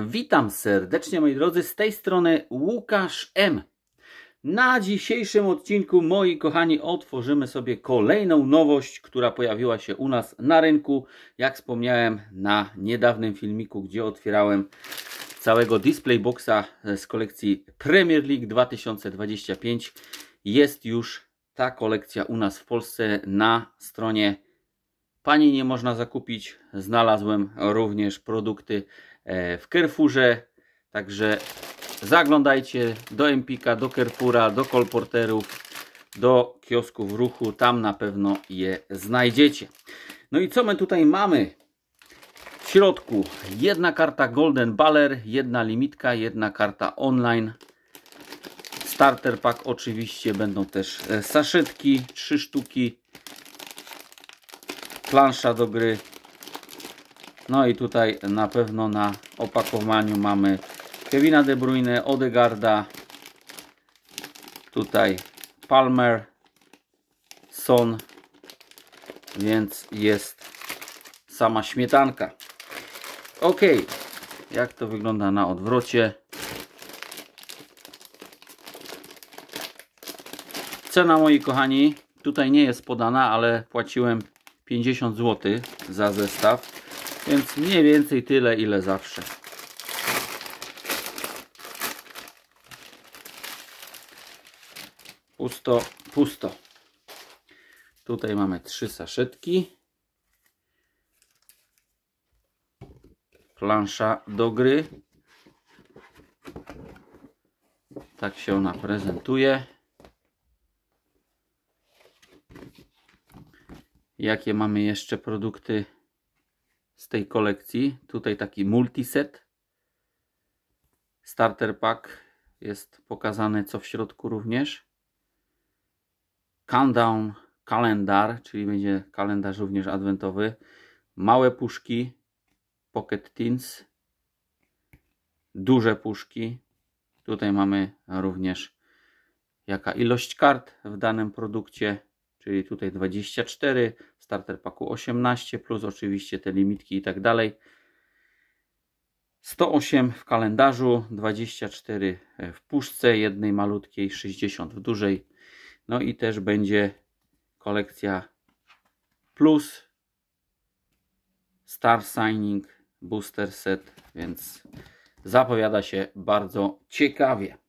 Witam serdecznie moi drodzy, z tej strony Łukasz M. Na dzisiejszym odcinku, moi kochani, otworzymy sobie kolejną nowość, która pojawiła się u nas na rynku. Jak wspomniałem na niedawnym filmiku, gdzie otwierałem całego display boxa e, z kolekcji Premier League 2025. Jest już ta kolekcja u nas w Polsce na stronie Pani nie można zakupić. Znalazłem również produkty e, w Carrefourze. Także zaglądajcie do Empika, do Carrefoura, do Kolporterów, do kiosków ruchu. Tam na pewno je znajdziecie. No i co my tutaj mamy? W środku jedna karta Golden Baller, jedna limitka, jedna karta online. Starter pack oczywiście, będą też e, saszetki, trzy sztuki, plansza do gry. No i tutaj na pewno na opakowaniu mamy Kevina De Bruyne, Odegarda, tutaj Palmer, Son, więc jest sama śmietanka. Ok, jak to wygląda na odwrocie. Cena moi kochani, tutaj nie jest podana, ale płaciłem 50 zł za zestaw, więc mniej więcej tyle ile zawsze. Pusto, pusto. Tutaj mamy trzy saszetki. Plansza do gry. Tak się ona prezentuje jakie mamy jeszcze produkty z tej kolekcji. Tutaj taki multiset. Starter pack jest pokazane co w środku również. Countdown kalendar, czyli będzie kalendarz również adwentowy. Małe puszki Pocket Teens. Duże puszki. Tutaj mamy również jaka ilość kart w danym produkcie czyli tutaj 24, w starter paku 18, plus oczywiście te limitki i tak dalej. 108 w kalendarzu, 24 e, w puszce, jednej malutkiej, 60 w dużej. No i też będzie kolekcja plus Star Signing Booster Set, więc zapowiada się bardzo ciekawie.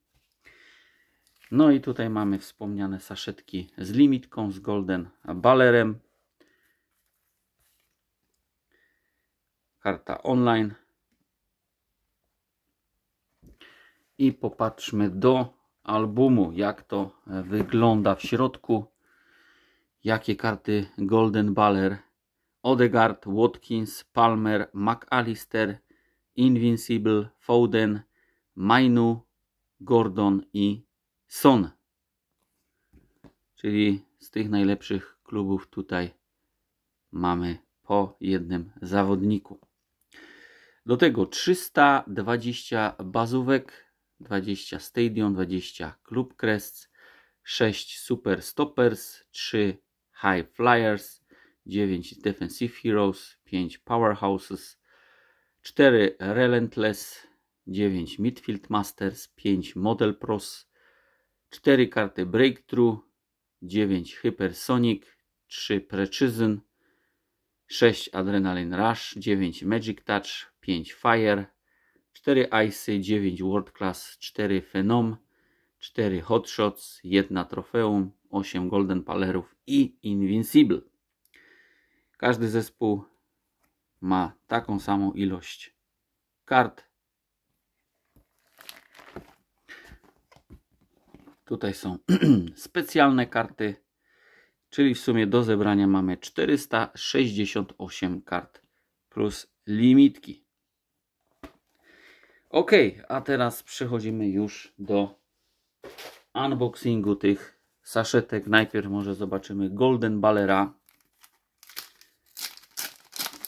No i tutaj mamy wspomniane saszetki z limitką, z golden Balerem, Karta online. I popatrzmy do albumu, jak to wygląda w środku. Jakie karty Golden Baller, Odegaard, Watkins, Palmer, McAllister, Invincible, Foden, Mainu, Gordon i Son. Czyli z tych najlepszych klubów tutaj mamy po jednym zawodniku. Do tego 320 bazówek, 20 stadion, 20 klub crest, 6 super stoppers, 3 high flyers, 9 defensive heroes, 5 powerhouses, 4 relentless, 9 midfield masters, 5 model pros, 4 karty Breakthrough, 9 Hypersonic, 3 Precision, 6 Adrenaline Rush, 9 Magic Touch, 5 Fire, 4 Icy, 9 World Class, 4 Phenom, 4 Hot Shots, 1 Trofeum, 8 Golden Palerów i Invincible. Każdy zespół ma taką samą ilość kart Tutaj są specjalne karty, czyli w sumie do zebrania mamy 468 kart plus limitki. Ok, a teraz przechodzimy już do unboxingu tych saszetek. Najpierw może zobaczymy Golden Ballera.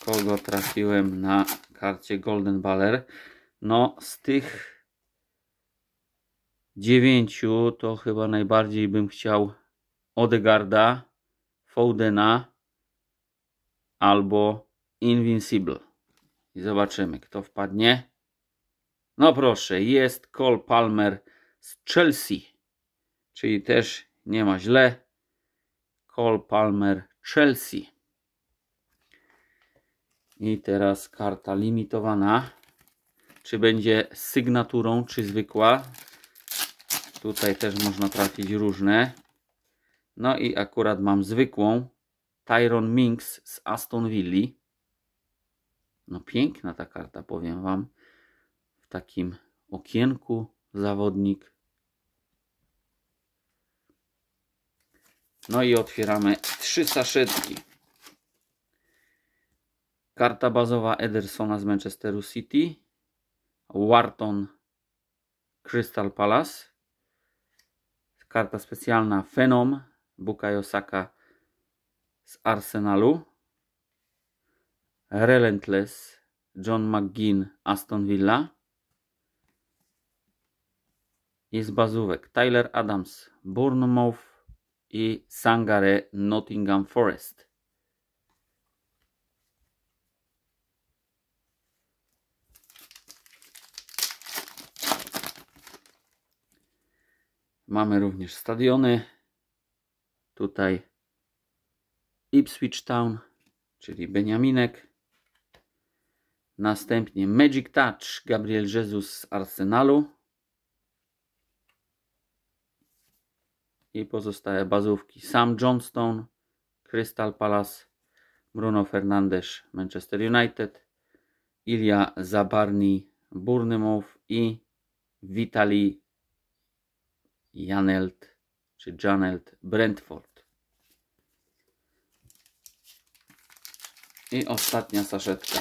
Kogo trafiłem na karcie Golden Baller? No, z tych dziewięciu to chyba najbardziej bym chciał Odegarda, Foudena albo Invincible. I zobaczymy, kto wpadnie. No proszę, jest Cole Palmer z Chelsea. Czyli też nie ma źle. Cole Palmer Chelsea. I teraz karta limitowana. Czy będzie sygnaturą, czy zwykła? Tutaj też można trafić różne. No i akurat mam zwykłą Tyron Minks z Aston Villa. No piękna ta karta, powiem Wam. W takim okienku zawodnik. No i otwieramy trzy saszetki. Karta bazowa Edersona z Manchesteru City. Wharton Crystal Palace. Karta specjalna Phenom Bukayo Saka z Arsenalu. Relentless John McGinn Aston Villa. I z bazówek Tyler Adams Bournemouth i Sangare Nottingham Forest. Mamy również stadiony. Tutaj Ipswich Town, czyli Beniaminek. Następnie Magic Touch Gabriel Jesus z Arsenalu. I pozostałe bazówki Sam Johnstone, Crystal Palace, Bruno Fernandes Manchester United, Ilia Zabarni Bournemouth i Vitali Janelt czy Janelt Brentford. I ostatnia saszetka.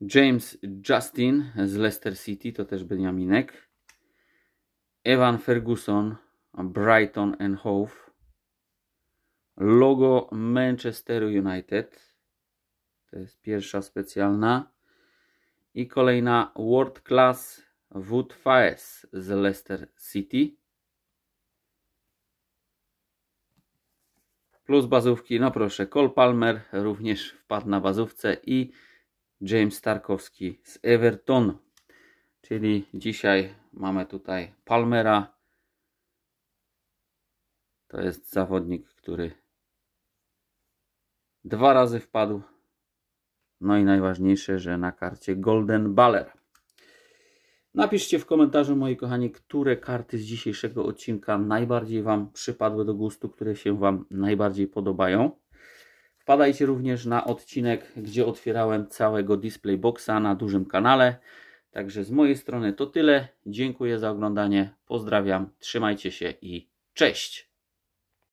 James Justin z Leicester City, to też Beniaminek. Evan Ferguson, Brighton and Hove. Logo Manchesteru United. To jest pierwsza specjalna. I kolejna World Class Wood Faes z Leicester City. Plus bazówki, no proszę, Cole Palmer również wpadł na bazówce i James Tarkowski z Everton, Czyli dzisiaj mamy tutaj Palmera. To jest zawodnik, który dwa razy wpadł. No i najważniejsze, że na karcie Golden Baller. Napiszcie w komentarzu, moi kochani, które karty z dzisiejszego odcinka najbardziej Wam przypadły do gustu, które się Wam najbardziej podobają. Wpadajcie również na odcinek, gdzie otwierałem całego display boxa na dużym kanale. Także z mojej strony to tyle. Dziękuję za oglądanie. Pozdrawiam, trzymajcie się i cześć!